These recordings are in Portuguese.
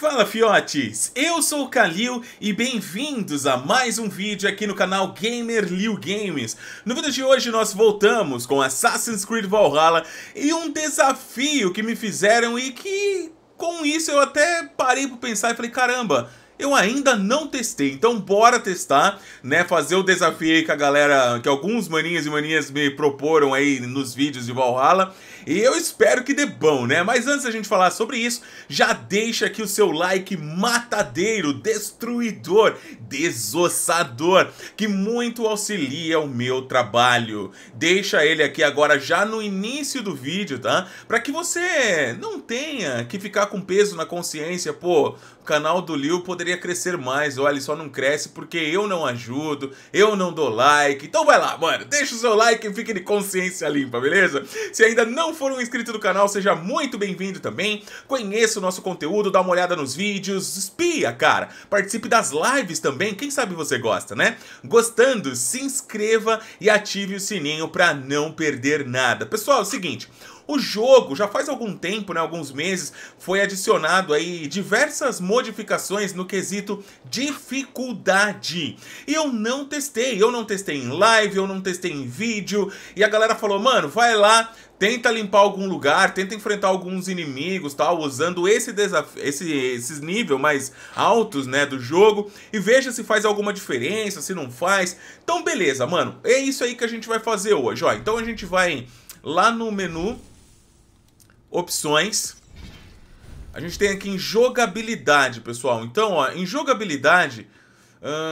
Fala fiotes, eu sou o Kalil e bem-vindos a mais um vídeo aqui no canal Gamer Liu Games. No vídeo de hoje nós voltamos com Assassin's Creed Valhalla e um desafio que me fizeram e que com isso eu até parei para pensar e falei, caramba, eu ainda não testei, então bora testar, né, fazer o desafio aí que a galera, que alguns maninhas e maninhas me proporam aí nos vídeos de Valhalla e eu espero que dê bom, né? Mas antes da gente falar sobre isso, já deixa aqui o seu like matadeiro, destruidor, desossador, que muito auxilia o meu trabalho. Deixa ele aqui agora já no início do vídeo, tá? Para que você não tenha que ficar com peso na consciência, pô, o canal do Liu poderia crescer mais, olha, ele só não cresce porque eu não ajudo, eu não dou like. Então vai lá, mano, deixa o seu like e fique de consciência limpa, beleza? Se ainda não não for um inscrito do canal, seja muito bem-vindo também. Conheça o nosso conteúdo, dá uma olhada nos vídeos, espia, cara. Participe das lives também, quem sabe você gosta, né? Gostando, se inscreva e ative o sininho para não perder nada. Pessoal, é o seguinte, o jogo já faz algum tempo, né, alguns meses, foi adicionado aí diversas modificações no quesito dificuldade. E eu não testei, eu não testei em live, eu não testei em vídeo, e a galera falou: "Mano, vai lá, tenta limpar algum lugar, tenta enfrentar alguns inimigos, tal, usando esse desafio, esse, esses níveis mais altos, né, do jogo e veja se faz alguma diferença, se não faz. Então, beleza, mano. É isso aí que a gente vai fazer hoje, ó. Então a gente vai lá no menu opções. A gente tem aqui em jogabilidade, pessoal. Então, ó, em jogabilidade,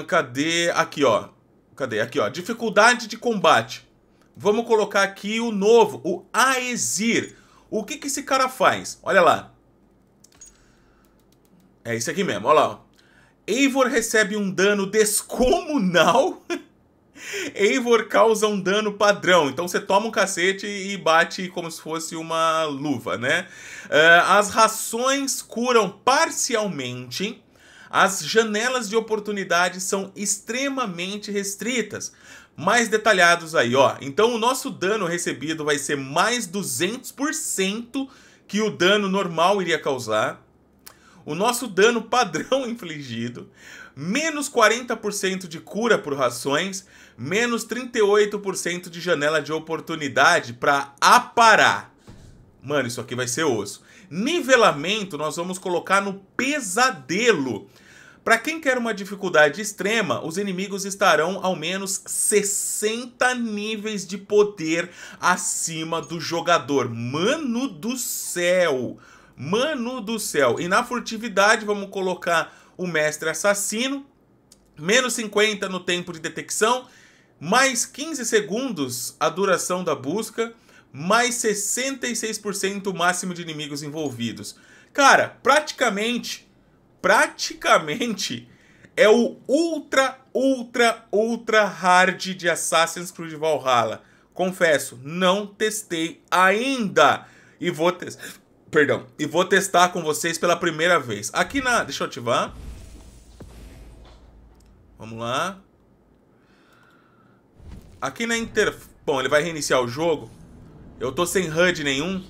cadê? Aqui, ó. Cadê? Aqui, ó. Dificuldade de combate. Vamos colocar aqui o novo, o Aesir. O que, que esse cara faz? Olha lá. É isso aqui mesmo, olha lá. Eivor recebe um dano descomunal Eivor causa um dano padrão, então você toma um cacete e bate como se fosse uma luva, né? Uh, as rações curam parcialmente. As janelas de oportunidade são extremamente restritas. Mais detalhados aí, ó. Então o nosso dano recebido vai ser mais 200% que o dano normal iria causar. O nosso dano padrão infligido, menos 40% de cura por rações, menos 38% de janela de oportunidade para aparar. Mano, isso aqui vai ser osso. Nivelamento nós vamos colocar no pesadelo. Para quem quer uma dificuldade extrema, os inimigos estarão ao menos 60 níveis de poder acima do jogador. Mano do céu! Mano do céu! E na furtividade, vamos colocar o mestre assassino, menos 50 no tempo de detecção mais 15 segundos a duração da busca, mais 66% o máximo de inimigos envolvidos. Cara, praticamente, praticamente é o ultra, ultra, ultra hard de Assassin's Creed Valhalla. Confesso, não testei ainda e vou testar. Perdão, e vou testar com vocês pela primeira vez. Aqui na. Deixa eu ativar. Vamos lá. Aqui na inter... Bom, ele vai reiniciar o jogo. Eu tô sem HUD nenhum.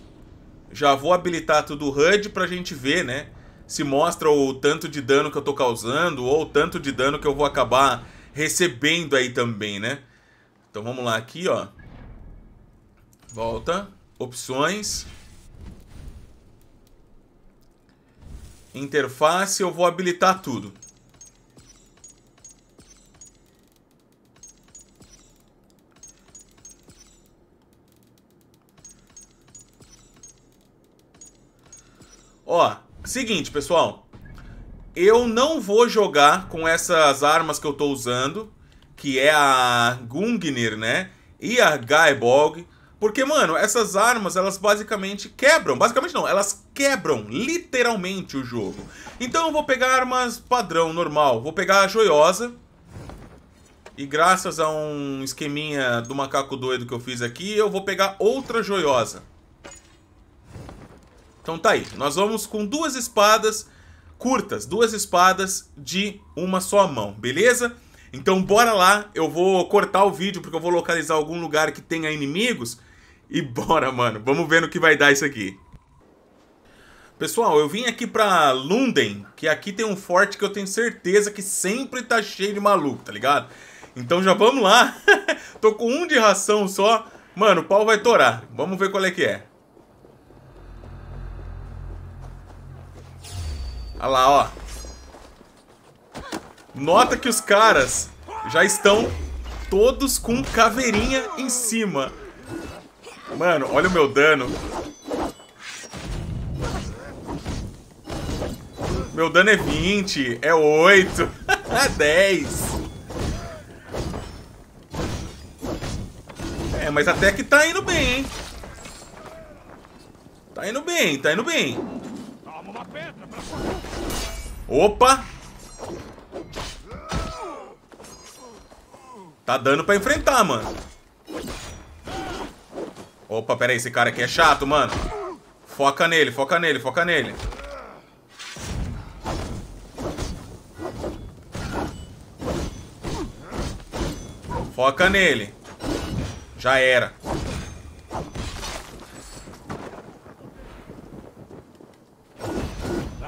Já vou habilitar tudo HUD pra gente ver, né? Se mostra o tanto de dano que eu tô causando ou o tanto de dano que eu vou acabar recebendo aí também, né? Então vamos lá aqui, ó. Volta. Opções. Interface, eu vou habilitar tudo. Ó, seguinte, pessoal. Eu não vou jogar com essas armas que eu tô usando, que é a Gungnir, né? E a Gaibog. Porque, mano, essas armas, elas basicamente quebram. Basicamente não, elas quebram literalmente o jogo. Então eu vou pegar armas padrão, normal. Vou pegar a Joiosa. E graças a um esqueminha do macaco doido que eu fiz aqui, eu vou pegar outra Joiosa. Então tá aí. Nós vamos com duas espadas curtas, duas espadas de uma só mão, beleza? Então bora lá, eu vou cortar o vídeo porque eu vou localizar algum lugar que tenha inimigos e bora, mano. Vamos ver no que vai dar isso aqui. Pessoal, eu vim aqui pra Lunden, que aqui tem um forte que eu tenho certeza que sempre tá cheio de maluco, tá ligado? Então já vamos lá. Tô com um de ração só. Mano, o pau vai torar. Vamos ver qual é que é. Olha lá, ó. Nota que os caras já estão todos com caveirinha em cima. Mano, olha o meu dano. Meu dano é 20, é 8, é 10. É, mas até que tá indo bem, hein? Tá indo bem, tá indo bem. Toma uma pedra pra Opa! Tá dando pra enfrentar, mano. Opa, pera aí, esse cara aqui é chato, mano. Foca nele, foca nele, foca nele. Foca nele. Já era.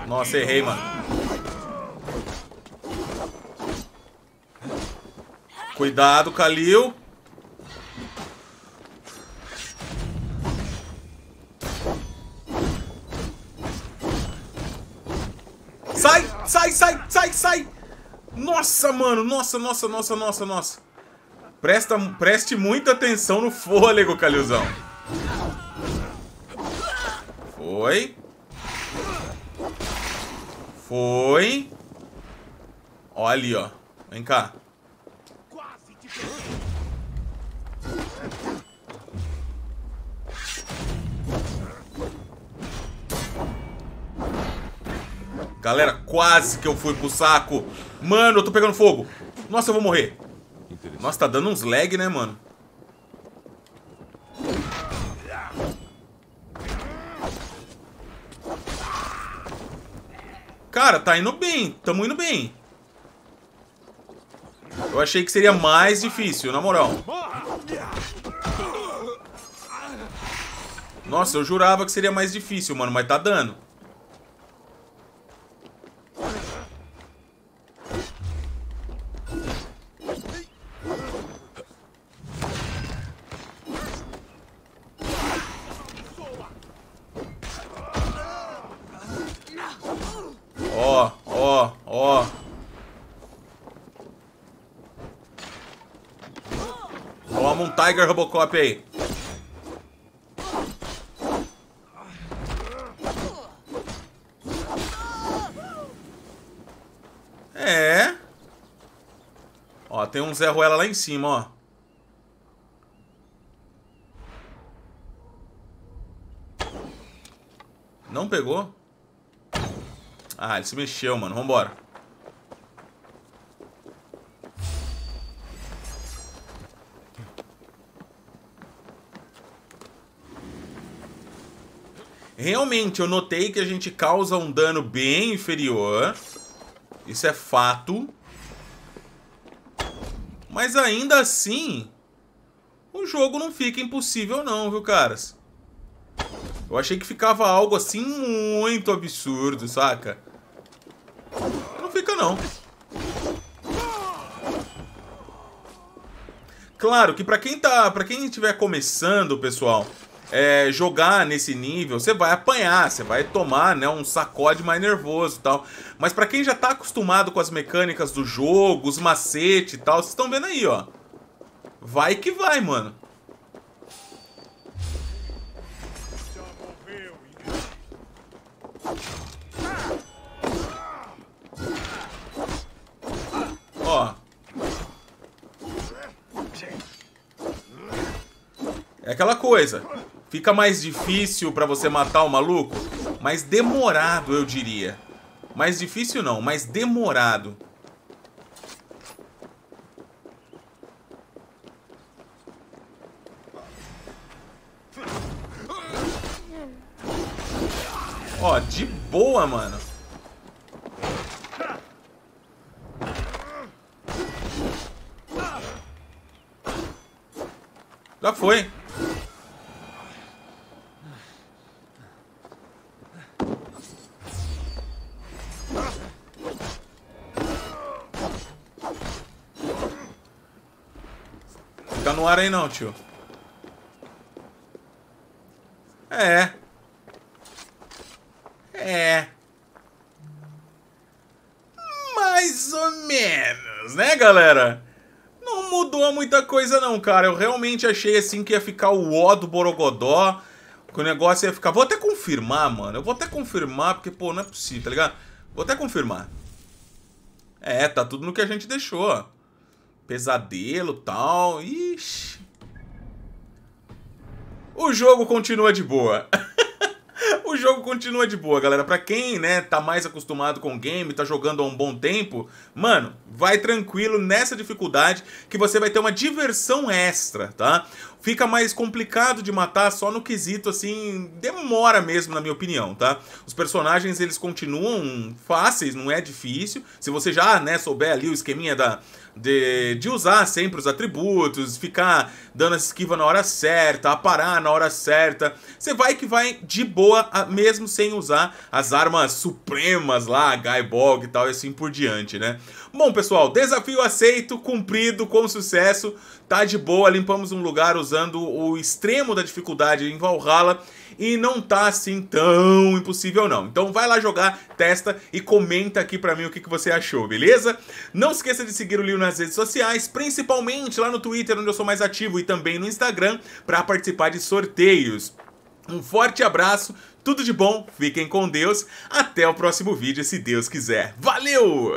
Nossa, errei, mano. Cuidado, Kalil. Sai, sai, sai, sai, sai. Nossa, mano. Nossa, nossa, nossa, nossa, nossa. Presta, preste muita atenção no fôlego, Calilzão. Foi. Foi. Olha ali, ó. Vem cá. Galera, quase que eu fui pro saco. Mano, eu tô pegando fogo. Nossa, eu vou morrer. Nossa, tá dando uns lag, né, mano? Cara, tá indo bem. Tamo indo bem. Eu achei que seria mais difícil, na moral. Nossa, eu jurava que seria mais difícil, mano, mas tá dando. Ó, ó, ó. Toma um Tiger Robocop aí. É. Ó, tem um Zé Ruela lá em cima, ó. Não pegou? Ah, ele se mexeu, mano. Vambora. Realmente, eu notei que a gente causa um dano bem inferior. Isso é fato. Mas ainda assim, o jogo não fica impossível não, viu, caras? Eu achei que ficava algo assim muito absurdo, saca? não. Claro que para quem tá, para quem estiver começando, pessoal, é, jogar nesse nível, você vai apanhar, você vai tomar né, um sacode mais nervoso e tal. Mas para quem já tá acostumado com as mecânicas do jogo, os macetes e tal, vocês estão vendo aí, ó. Vai que vai, mano. É aquela coisa. Fica mais difícil para você matar o maluco, mas demorado, eu diria. Mais difícil não, mas demorado. Ó, de boa, mano. Já foi. Tá no ar aí não, tio. É. É. Mais ou menos, né, galera? Não mudou muita coisa não, cara. Eu realmente achei assim que ia ficar o ó do Borogodó. Que o negócio ia ficar... Vou até confirmar, mano. Eu vou até confirmar, porque, pô, não é possível, tá ligado? Vou até confirmar. É, tá tudo no que a gente deixou, ó pesadelo tal. Ixi. O jogo continua de boa. o jogo continua de boa, galera. Pra quem, né, tá mais acostumado com o game, tá jogando há um bom tempo, mano, vai tranquilo nessa dificuldade que você vai ter uma diversão extra, tá? Fica mais complicado de matar só no quesito, assim, demora mesmo, na minha opinião, tá? Os personagens, eles continuam fáceis, não é difícil. Se você já, né, souber ali o esqueminha da, de, de usar sempre os atributos, ficar dando essa esquiva na hora certa, parar na hora certa. Você vai que vai de boa, mesmo sem usar as armas supremas lá, Gaibog e tal, e assim por diante, né? Bom, pessoal, desafio aceito, cumprido, com sucesso. Tá de boa, limpamos um lugar usando o extremo da dificuldade em Valhalla e não tá assim tão impossível não. Então vai lá jogar, testa e comenta aqui pra mim o que, que você achou, beleza? Não esqueça de seguir o Lio nas redes sociais, principalmente lá no Twitter, onde eu sou mais ativo, e também no Instagram, para participar de sorteios. Um forte abraço, tudo de bom, fiquem com Deus, até o próximo vídeo, se Deus quiser. Valeu!